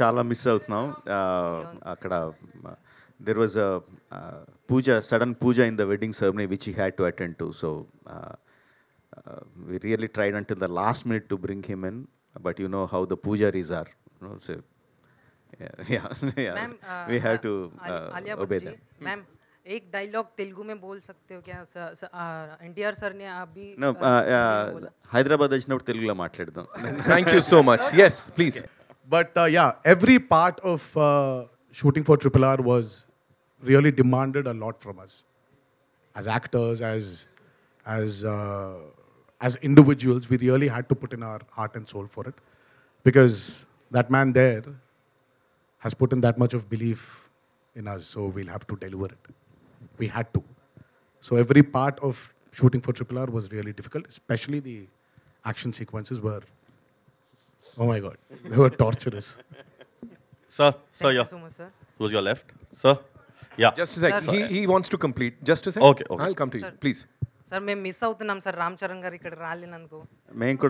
చాలా మిస్ అవుతున్నాం అక్కడ there was a puja sudden puja in the wedding ceremony which he had to attend to so we really tried until the last minute to bring him in but you know how the pujari is are we have to obey them ma'am एक dialogue Telugu में बोल सकते हो क्या NTR sir ని అభి హైదరాబాద్ వచ్చినప్పుడు తెలుగులో మాట్లాడదాం thank you so much yes please but uh, yeah, every part of uh, shooting for Triple R was really demanded a lot from us as actors, as as uh, as individuals. We really had to put in our heart and soul for it because that man there has put in that much of belief in us. So we'll have to deliver it. We had to. So every part of shooting for Triple R was really difficult, especially the action sequences were Oh my God, they were torturous. sir, sir, Thank yeah. you so much, sir. your left, sir. Yeah. Just a sec. He, he wants to complete. Just a sec. Okay, okay. I'll come to you. Please. sir. I miss out sir Ram Charan garu ఇక్కడ go? మేము కూడా